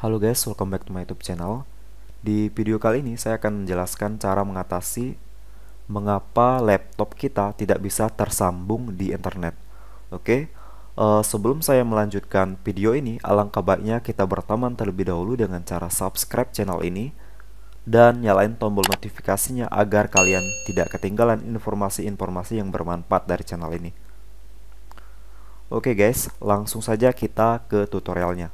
Halo guys, welcome back to my YouTube channel. Di video kali ini saya akan menjelaskan cara mengatasi mengapa laptop kita tidak bisa tersambung di internet. Oke, uh, sebelum saya melanjutkan video ini, alangkah baiknya kita berteman terlebih dahulu dengan cara subscribe channel ini dan nyalain tombol notifikasinya agar kalian tidak ketinggalan informasi-informasi yang bermanfaat dari channel ini. Oke guys, langsung saja kita ke tutorialnya.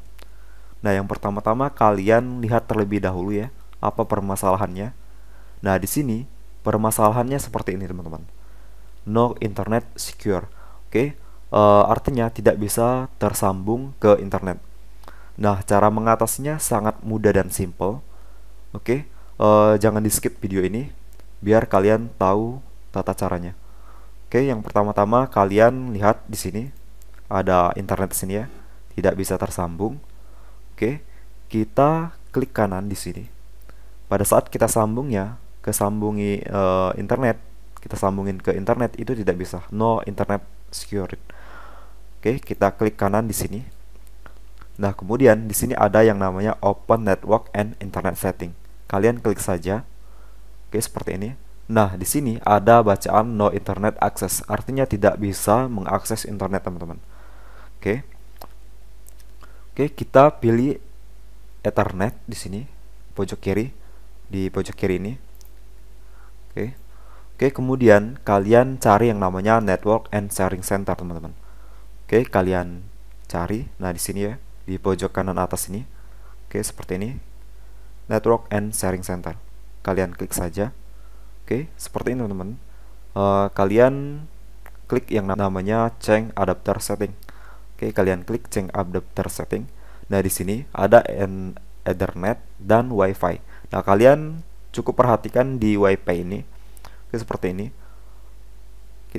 Nah, yang pertama-tama kalian lihat terlebih dahulu ya, apa permasalahannya. Nah, di sini permasalahannya seperti ini, teman-teman. No internet secure. Oke, okay? Eh, artinya tidak bisa tersambung ke internet. Nah, cara mengatasinya sangat mudah dan simple. Oke, okay? uh, eh, jangan di-skip video ini biar kalian tahu tata caranya. Oke, okay, yang pertama-tama kalian lihat di sini ada internet di sini ya, tidak bisa tersambung. Oke, kita klik kanan di sini. Pada saat kita sambungnya ke sambungi e, internet, kita sambungin ke internet itu tidak bisa. No internet security. Oke, kita klik kanan di sini. Nah, kemudian di sini ada yang namanya Open Network and Internet Setting. Kalian klik saja. Oke, seperti ini. Nah, di sini ada bacaan no internet access, artinya tidak bisa mengakses internet, teman-teman. Oke. Oke, kita pilih Ethernet di sini pojok kiri di pojok kiri ini. Oke. Oke, kemudian kalian cari yang namanya network and sharing center, teman-teman. Oke, kalian cari nah di sini ya, di pojok kanan atas ini. Oke, seperti ini. Network and sharing center. Kalian klik saja. Oke, seperti ini, teman-teman. Uh, kalian klik yang namanya change adapter setting. Oke, kalian klik change adapter setting. Nah, di sini ada Ethernet dan WiFi. Nah, kalian cukup perhatikan di WiFi ini. Oke, seperti ini.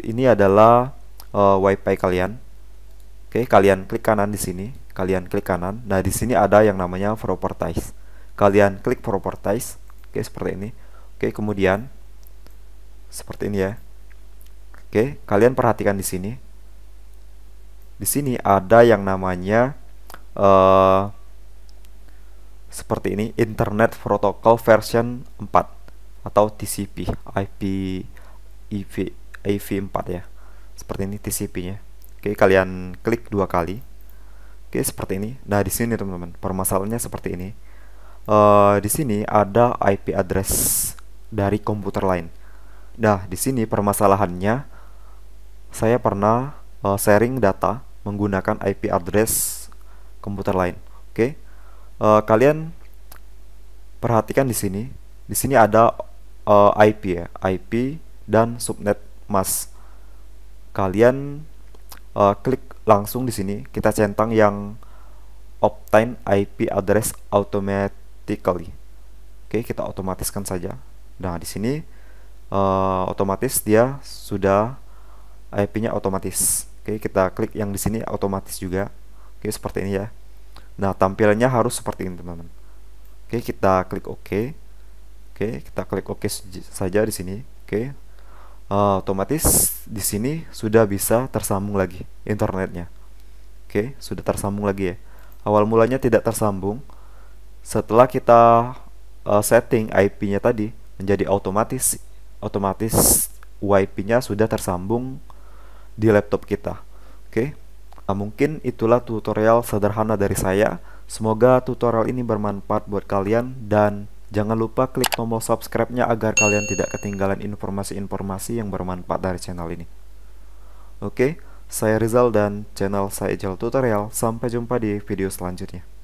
ini adalah uh, WiFi kalian. Oke, kalian klik kanan di sini, kalian klik kanan. Nah, di sini ada yang namanya properties. Kalian klik properties. Oke, seperti ini. Oke, kemudian seperti ini ya. Oke, kalian perhatikan di sini di sini ada yang namanya uh, seperti ini Internet Protocol version 4 atau TCP IP IV IV4 ya. Seperti ini TCP-nya. Oke, kalian klik dua kali. Oke, seperti ini. Nah, di sini teman-teman, permasalahannya seperti ini. Uh, di sini ada IP address dari komputer lain. Nah, di sini permasalahannya saya pernah uh, sharing data menggunakan IP address komputer lain. Oke, okay? uh, eh, kalian perhatikan di sini, di sini ada uh, eh, IP ya, IP dan subnet mask. Kalian uh, klik langsung di sini, kita centang yang obtain IP address automatically. Oke, okay, kita otomatiskan saja. Nah, di sini uh, otomatis dia sudah IP-nya otomatis. Oke, kita klik yang di sini otomatis juga. Oke, seperti ini ya. Nah, tampilannya harus seperti ini, teman-teman. Oke, kita klik OK. Oke, kita klik OK saja di sini. Oke. Uh, otomatis di sini sudah bisa tersambung lagi internetnya. Oke, sudah tersambung lagi ya. Awal mulanya tidak tersambung. Setelah kita uh, setting IP-nya tadi menjadi otomatis otomatis WiFi-nya sudah tersambung di laptop kita. Oke, okay? Ah, mungkin itulah tutorial sederhana dari saya. Semoga tutorial ini bermanfaat buat kalian dan jangan lupa klik tombol subscribe-nya agar kalian tidak ketinggalan informasi-informasi yang bermanfaat dari channel ini. Oke, okay? saya Rizal dan channel saya Ijal Tutorial. Sampai jumpa di video selanjutnya.